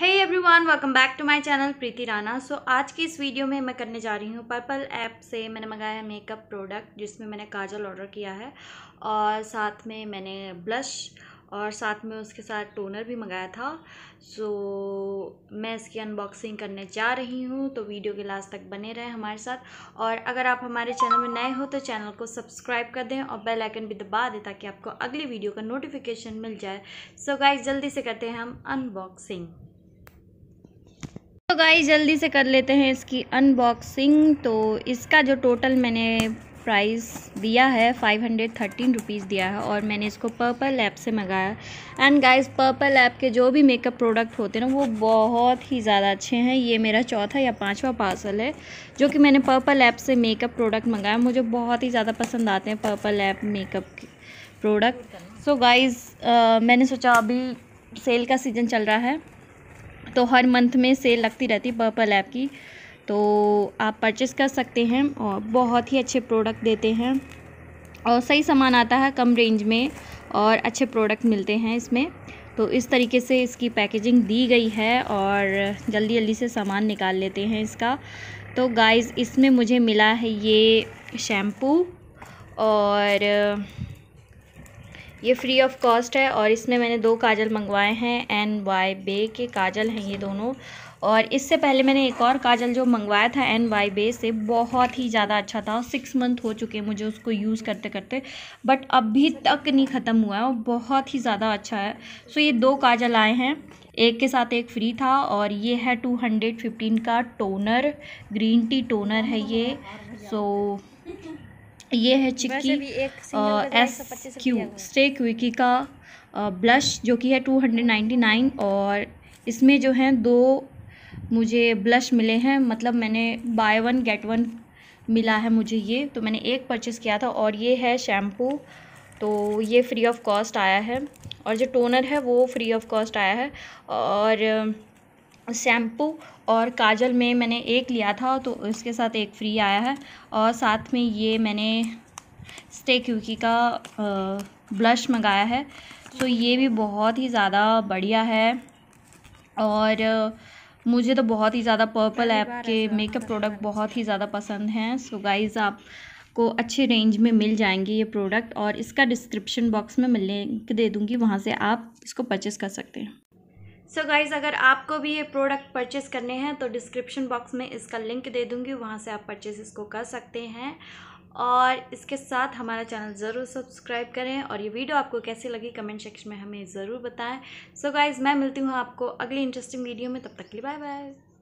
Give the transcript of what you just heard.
hey everyone welcome back to my channel Preeti Rana so आज की इस वीडियो में मैं करने जा रही हूँ पर्पल ऐप से मैंने मंगाया है मेकअप प्रोडक्ट जिसमें मैंने काजल ऑर्डर किया है और साथ में मैंने ब्लश और साथ में उसके साथ टोनर भी मंगाया था सो मैं इसकी अनबॉक्सिंग करने जा रही हूँ तो वीडियो के लास्ट तक बने रहें हमारे साथ और अगर आप हमारे चैनल में नए हो तो चैनल को सब्सक्राइब कर दें और बेल आइकन भी दबा दें ताकि आपको अगली वीडियो का नोटिफिकेशन मिल जाए सो so गाइस जल्दी से करते हैं हम अनबॉक्सिंग गाइस जल्दी से कर लेते हैं इसकी अनबॉक्सिंग तो इसका जो टोटल मैंने प्राइस दिया है फाइव हंड्रेड थर्टीन रुपीज़ दिया है और मैंने इसको पर्पल ऐप से मंगाया एंड गाइस पर्पल ऐप के जो भी मेकअप प्रोडक्ट होते हैं ना वो बहुत ही ज़्यादा अच्छे हैं ये मेरा चौथा या पांचवा पार्सल है जो कि मैंने पर्पल ऐप से मेकअप प्रोडक्ट मंगाया मुझे बहुत ही ज़्यादा पसंद आते हैं purple app makeup product so guys मैंने सोचा अभी सेल का सीज़न चल रहा है तो हर मंथ में सेल लगती रहती पर्पल ऐप की तो आप परचेस कर सकते हैं और बहुत ही अच्छे प्रोडक्ट देते हैं और सही सामान आता है कम रेंज में और अच्छे प्रोडक्ट मिलते हैं इसमें तो इस तरीके से इसकी पैकेजिंग दी गई है और जल्दी जल्दी से सामान निकाल लेते हैं इसका तो गाइस इसमें मुझे मिला है ये शैम्पू और ये फ्री ऑफ कॉस्ट है और इसमें मैंने दो काजल मंगवाए हैं एन वाई बे के काजल हैं ये दोनों और इससे पहले मैंने एक और काजल जो मंगवाया था एन वाई बे से बहुत ही ज़्यादा अच्छा था सिक्स मंथ हो चुके हैं मुझे उसको यूज़ करते करते बट अभी तक नहीं ख़त्म हुआ है और बहुत ही ज़्यादा अच्छा है सो ये दो काजल आए हैं एक के साथ एक फ्री था और ये है टू हंड्रेड फिफ्टीन का टोनर ग्रीन टी टोनर है ये सो ये है चिक्की एस क्यू स्टे क्विकी का ब्लश जो कि है टू हंड्रेड नाइन्टी नाइन और इसमें जो हैं दो मुझे ब्लश मिले हैं मतलब मैंने बाय वन गेट वन मिला है मुझे ये तो मैंने एक परचेज़ किया था और ये है शैम्पू तो ये फ्री ऑफ कॉस्ट आया है और जो टोनर है वो फ्री ऑफ कॉस्ट आया है और शैम्पू और काजल में मैंने एक लिया था तो इसके साथ एक फ्री आया है और साथ में ये मैंने स्टे क्यूकी का ब्लश मंगाया है तो ये भी बहुत ही ज़्यादा बढ़िया है और मुझे तो बहुत ही ज़्यादा पर्पल ऐप के मेकअप प्रोडक्ट बहुत ही ज़्यादा पसंद हैं सो गाइज़ आप को अच्छे रेंज में मिल जाएंगे ये प्रोडक्ट और इसका डिस्क्रिप्शन बॉक्स में मैं लिंक दे दूँगी वहाँ से आप इसको परचेस कर सकते हैं सो so गाइज़ अगर आपको भी ये प्रोडक्ट परचेस करने हैं तो डिस्क्रिप्शन बॉक्स में इसका लिंक दे दूँगी वहाँ से आप परचेस इसको कर सकते हैं और इसके साथ हमारा चैनल ज़रूर सब्सक्राइब करें और ये वीडियो आपको कैसी लगी कमेंट सेक्शन में हमें ज़रूर बताएं सो so गाइज़ मैं मिलती हूँ आपको अगली इंटरेस्टिंग वीडियो में तब तक के लिए बाय बाय